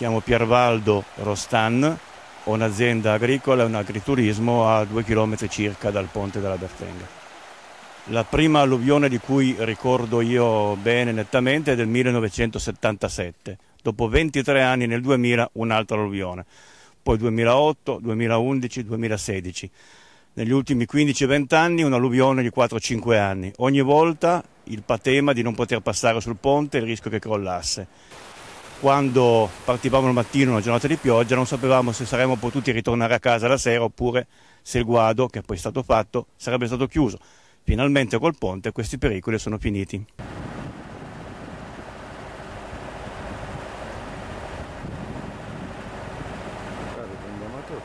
chiamo Piervaldo Rostan, ho un'azienda agricola e un agriturismo a due chilometri circa dal ponte della Bertenga. La prima alluvione di cui ricordo io bene nettamente è del 1977, dopo 23 anni nel 2000 un'altra alluvione, poi 2008, 2011, 2016. Negli ultimi 15-20 anni un'alluvione di 4-5 anni, ogni volta il patema di non poter passare sul ponte e il rischio che crollasse quando partivamo al mattino una giornata di pioggia non sapevamo se saremmo potuti ritornare a casa la sera oppure se il guado, che è poi è stato fatto, sarebbe stato chiuso. Finalmente col ponte questi pericoli sono finiti. Anche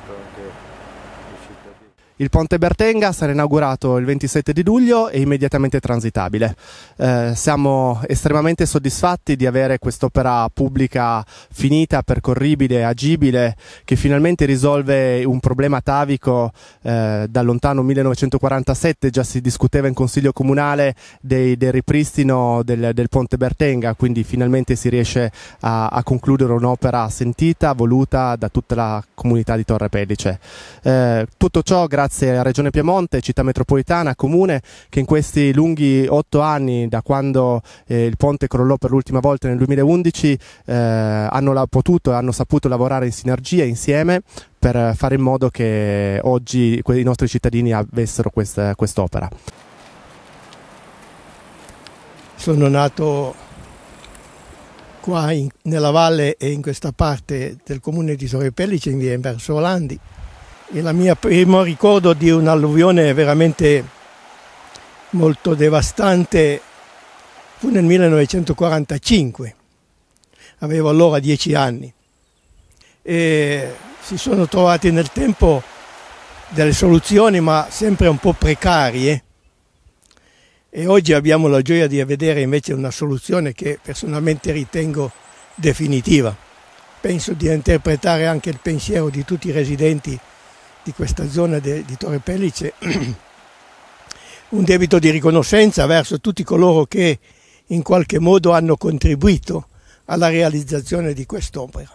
il ponte Bertenga sarà inaugurato il 27 di luglio e immediatamente transitabile. Eh, siamo estremamente soddisfatti di avere quest'opera pubblica finita, percorribile, agibile, che finalmente risolve un problema atavico. Eh, da lontano 1947 già si discuteva in Consiglio Comunale dei, del ripristino del, del, ponte Bertenga, quindi finalmente si riesce a, a concludere un'opera sentita, voluta da tutta la comunità di Torre Pellice. Eh, tutto ciò grazie grazie a Regione Piemonte, città metropolitana, comune che in questi lunghi otto anni da quando eh, il ponte crollò per l'ultima volta nel 2011 eh, hanno potuto e hanno saputo lavorare in sinergia insieme per fare in modo che oggi i nostri cittadini avessero quest'opera. Sono nato qua in, nella valle e in questa parte del comune di Sorepellice in via Inverso Olandi il mio primo ricordo di un'alluvione veramente molto devastante fu nel 1945, avevo allora dieci anni e si sono trovati nel tempo delle soluzioni ma sempre un po' precarie e oggi abbiamo la gioia di vedere invece una soluzione che personalmente ritengo definitiva. Penso di interpretare anche il pensiero di tutti i residenti di questa zona de, di Torre Pellice un debito di riconoscenza verso tutti coloro che in qualche modo hanno contribuito alla realizzazione di quest'opera.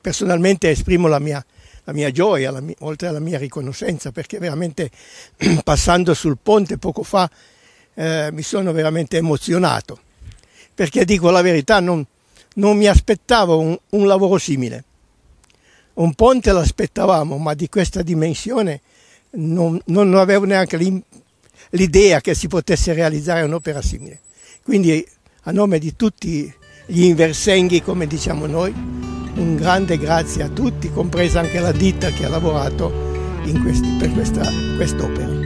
Personalmente esprimo la mia, la mia gioia, la mia, oltre alla mia riconoscenza, perché veramente passando sul ponte poco fa eh, mi sono veramente emozionato, perché dico la verità, non, non mi aspettavo un, un lavoro simile. Un ponte l'aspettavamo, ma di questa dimensione non, non avevo neanche l'idea che si potesse realizzare un'opera simile. Quindi a nome di tutti gli inversenghi, come diciamo noi, un grande grazie a tutti, compresa anche la ditta che ha lavorato questi, per questa, quest'opera.